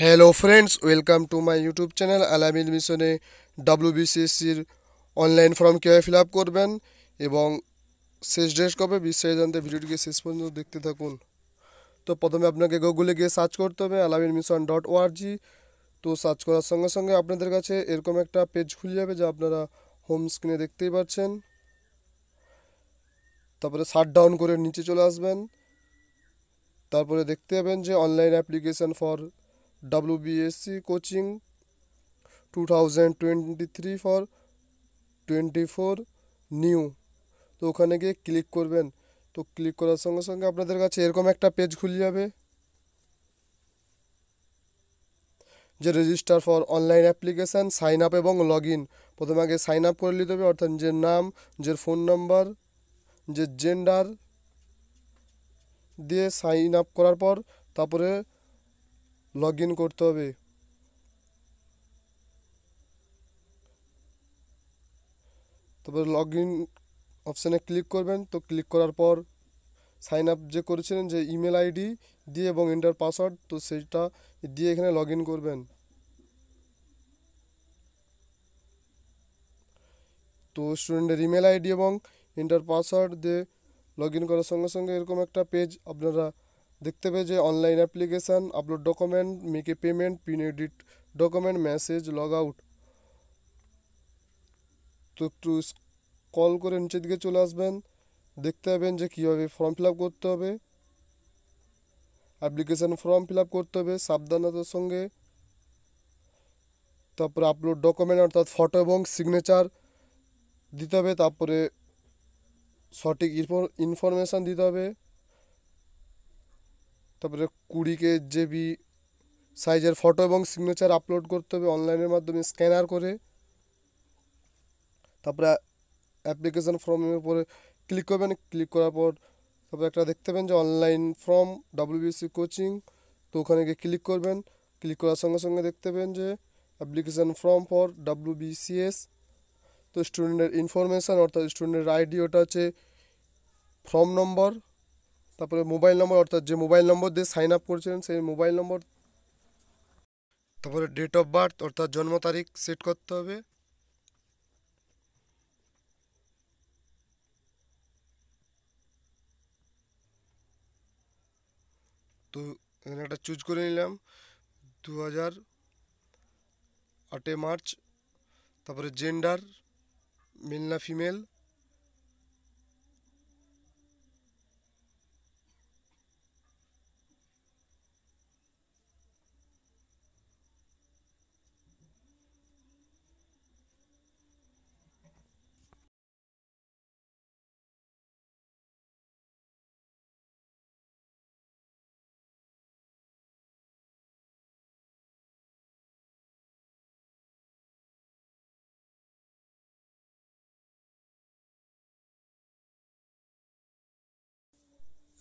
hello friends welcome to my YouTube channel Alamin মিশনে ডাব্লিউবিসিএসসির online form কীভাবে ফিল আপ করবেন এবং শেষ ড্রেস কবে বিশ্বাস জানতে ভিডিওটিকে শেষ পর্যন্ত দেখতে থাকুন তো প্রথমে আপনাকে গুগলে গিয়ে সার্চ করতে হবে আলামিন মিশন ডট ওআরজি তো সার্চ করার সঙ্গে সঙ্গে আপনাদের কাছে এরকম একটা পেজ খুলে যাবে যা আপনারা হোম স্ক্রিনে দেখতেই পাচ্ছেন তারপরে শার্ট ডাউন করে নিচে চলে আসবেন তারপরে দেখতে পাবেন যে online application for WBSC coaching two thousand twenty three for twenty four new তো ওখানে গিয়ে ক্লিক করবেন তো ক্লিক করার সঙ্গে সঙ্গে আপনাদের কাছে এরকম একটা পেজ খুলে যাবে যে register for online application sign up এবং লগ ইন প্রথমে আগে সাইন আপ করে নিতে হবে অর্থাৎ যে নাম যে ফোন নাম্বার যে জেন্ডার দিয়ে সাইন আপ করার পর তারপরে লগ ইন করতে হবে তারপরে লগ ইন অপশানে ক্লিক করবেন তো ক্লিক করার পর সাইন আপ যে করেছিলেন যে ইমেল আইডি দিয়ে এবং ইন্টার পাসওয়ার্ড তো সেটা দিয়ে এখানে লগ ইন করবেন তো স্টুডেন্টের ইমেল আইডি এবং ইন্টার পাসওয়ার্ড দিয়ে লগ ইন করার সঙ্গে সঙ্গে এরকম একটা পেজ আপনারা দেখতে পাই যে online application upload document make payment pin edit document message log out তো একটু কল করে নিচের দিকে চলে আসবেন দেখতে পাবেন যে কীভাবে ফর্ম ফিল করতে হবে অ্যাপ্লিকেশান ফর্ম ফিল করতে হবে সাবধানতার সঙ্গে তারপরে আপলোড ডকুমেন্ট অর্থাৎ ফটো এবং সিগনেচার দিতে হবে তারপরে সঠিক ইনফরমেশান দিতে হবে তারপরে কুড়িকে জেবি সাইজের ফটো এবং সিগনেচার আপলোড করতে হবে অনলাইনের মাধ্যমে স্ক্যানার করে তারপরে অ্যাপ্লিকেশান ফর্মের উপরে ক্লিক করবেন ক্লিক করার পর তারপরে একটা দেখতে পাবেন যে অনলাইন ফর্ম ডাব্লিউবিসি কোচিং তো ওখানে গিয়ে ক্লিক করবেন ক্লিক করার সঙ্গে সঙ্গে দেখতে পাবেন যে অ্যাপ্লিকেশান ফর্ম ফর ডাব্লিউবিসিএস তো স্টুডেন্টের ইনফরমেশান অর্থাৎ স্টুডেন্টের আইডি ওটা হচ্ছে ফর্ম নম্বর তারপরে মোবাইল নম্বর অর্থাৎ যে মোবাইল নম্বর দিয়ে সাইন আপ করেছিলেন সেই মোবাইল নম্বর তারপরে ডেট অফ বার্থ অর্থাৎ জন্ম তারিখ সেট করতে হবে তো এখানে একটা চুজ করে নিলাম দু হাজার মার্চ তারপরে জেন্ডার মেল না female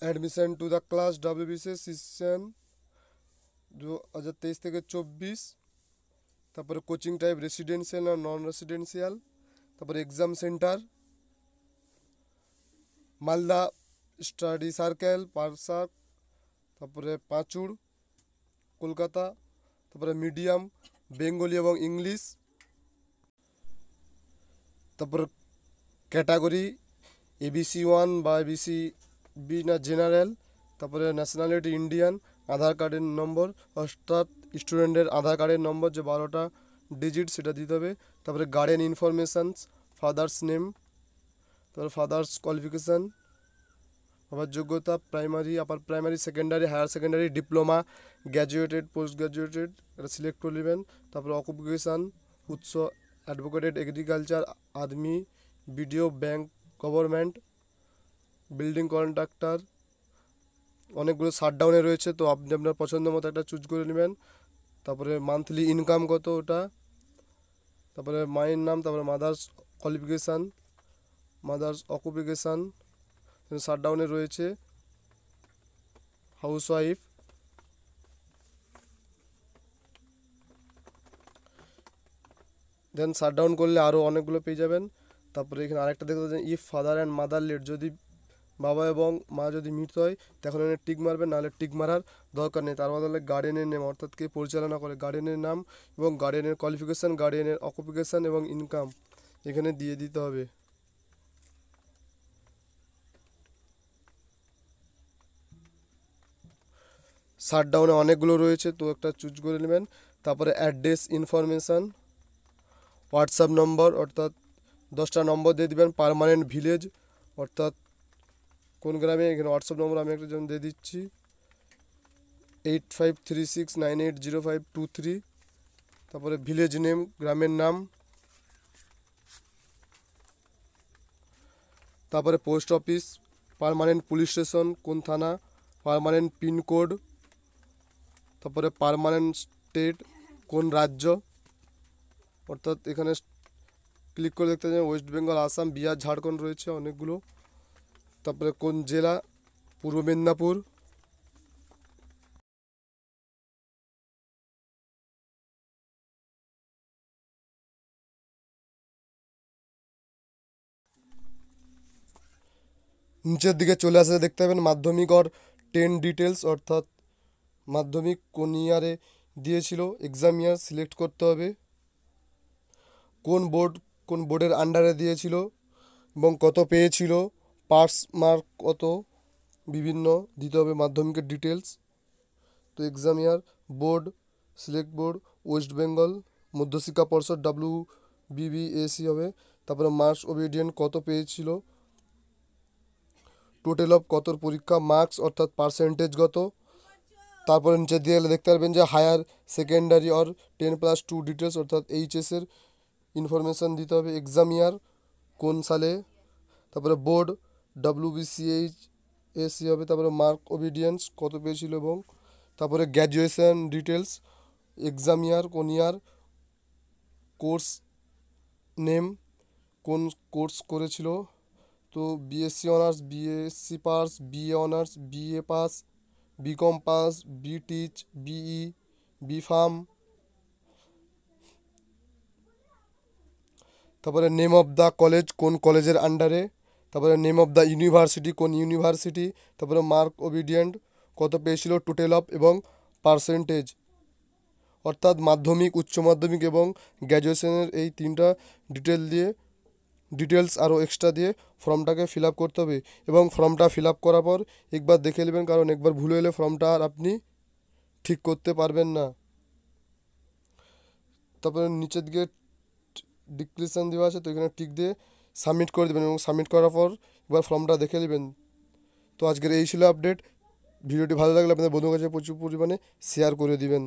admission to the class WBCS system দু হাজার তেইশ থেকে চব্বিশ তারপরে কোচিং টাইপ রেসিডেন্সিয়াল আর নন রেসিডেন্সিয়াল তারপরে exam centre Malda study circle পার্সার তারপরে পাঁচুড় কলকাতা তারপরে মিডিয়াম বেঙ্গলি এবং ইংলিশ তারপর ক্যাটাগরি এবিসি ওয়ান বা এবিসি বিনা জেনারেল তারপরে ন্যাশনালিটি ইন্ডিয়ান আধার কার্ডের নম্বর অর্থাৎ স্টুডেন্টের আধার কার্ডের নম্বর যে বারোটা ডিজিট সেটা দিতে হবে তারপরে গার্ডেন ইনফরমেশানস ফাদার্স নেম তারপরে ফাদার্স কোয়ালিফিকেশান আবার যোগ্যতা primary upper primary secondary higher secondary diploma graduated post graduated এটা সিলেক্ট করে নেবেন তারপরে অকুপেশান উৎস advocated agriculture army BDO bank government building contractor অনেকগুলো শাটডাউনে রয়েছে তো আপনি আপনার পছন্দ মতো একটা চুজ করে নেবেন তারপরে মান্থলি ইনকাম কত ওটা তারপরে মায়ের নাম তারপরে মাদার্স কোয়ালিফিকেশান মাদার্স অকুপিকেশান শাটডাউনে রয়েছে হাউস ওয়াইফ দেন শাটডাউন করলে আরও অনেকগুলো পেয়ে যাবেন তারপরে এখানে আরেকটা দেখতে পাচ্ছেন if father and mother late যদি বাবা এবং মা যদি মৃত হয় তখন এনে টিক মারবেন নাহলে টিক মারার দরকার নেই তার বদলে গার্ডেনের নেম অর্থাৎ কে পরিচালনা করে গার্ডেনের নাম এবং গার্ডেনের কোয়ালিফিকেশান গার্ডেনের অকুপিকেশান এবং ইনকাম এখানে দিয়ে দিতে হবে শাটডাউনে অনেকগুলো রয়েছে তো একটা চুজ করে নেবেন তারপরে অ্যাড্রেস ইনফরমেশান হোয়াটসঅ্যাপ নম্বর অর্থাৎ দশটা নম্বর দিয়ে দেবেন পারমানেন্ট ভিলেজ অর্থাৎ কোন গ্রামে এখানে হোয়াটসঅ্যাপ নম্বর আমি একটা যেমন দিয়ে দিচ্ছি eight five three six nine eight zero five two three তারপরে ভিলেজ নেম গ্রামের নাম তারপরে post office permanent police station কোন থানা পারমানেন্ট পিনকোড তারপরে পারমানেন্ট স্টেট কোন রাজ্য অর্থাৎ এখানে ক্লিক করে দেখতে চাই ওয়েস্ট বেঙ্গল আসাম বিহার ঝাড়খণ্ড রয়েছে অনেকগুলো তারপরে কোন জেলা পূর্ব মেদিনীপুর নিচের দিকে চলে আসে দেখতে পাবেন মাধ্যমিক অর টেন ডিটেলস অর্থাৎ মাধ্যমিক কোন ইয়ারে দিয়েছিল এক্সাম ইয়ার সিলেক্ট করতে হবে কোন বোর্ড কোন বোর্ডের আন্ডারে দিয়েছিল এবং কত পেয়েছিল পার্স মার্ক কত বিভিন্ন দিতে হবে মাধ্যমিকের ডিটেলস তো exam year board select board West Bengal Madhyashiksha Parshad W বিবিএসি হবে তারপরে মার্কস ওবিডিয়েন্ট কত পেয়েছিল টোটাল অফ কতর পরীক্ষা মার্কস অর্থাৎ পার্সেন্টেজ কত তারপরে নিচে দিয়ে গেলে দেখতে পারবেন যে higher secondary or ten plus two details অর্থাৎ এইচএসের ইনফরমেশান দিতে হবে এক্সাম ইয়ার কোন সালে তারপরে বোর্ড ডাব্লিউবিসিএইচ এসি হবে তারপরে মার্ক ওবিডিয়েন্স কত পেয়েছিল এবং তারপরে গ্র্যাজুয়েশান ডিটেলস এক্সাম ইয়ার কোন ইয়ার কোর্স নেম কোন কোর্স করেছিল তো BSc honours BSc pass BA honours BA pass BCom pass BTech BE B pharm তারপরে নেম অফ দ্য কলেজ কোন কলেজের আন্ডারে তারপরে নেম অফ দ্য ইউনিভার্সিটি কোন ইউনিভার্সিটি তারপরে মার্ক ওবিডিয়েন্ট কত পেয়েছিল টোটাল অফ এবং পার্সেন্টেজ অর্থাৎ মাধ্যমিক উচ্চ মাধ্যমিক এবং গ্র্যাজুয়েশনের এই তিনটা ডিটেল দিয়ে ডিটেলস আরও এক্সট্রা দিয়ে ফর্মটাকে ফিল করতে হবে এবং ফর্মটা ফিল করার পর একবার দেখে নেবেন কারণ একবার ভুলে এলে ফর্মটা আর আপনি ঠিক করতে পারবেন না তারপরে নিচের দিকে ডিক্রিপশান দেওয়া আছে তো এখানে টিক দিয়ে সাবমিট করে দেবেন এবং সাবমিট করার পর একবার ফর্মটা দেখে নেবেন তো আজকের এই ছিল আপডেট ভিডিওটি ভালো লাগলে আপনাদের বন্ধুর কাছে প্রচুর পরিমাণে শেয়ার করে দিবেন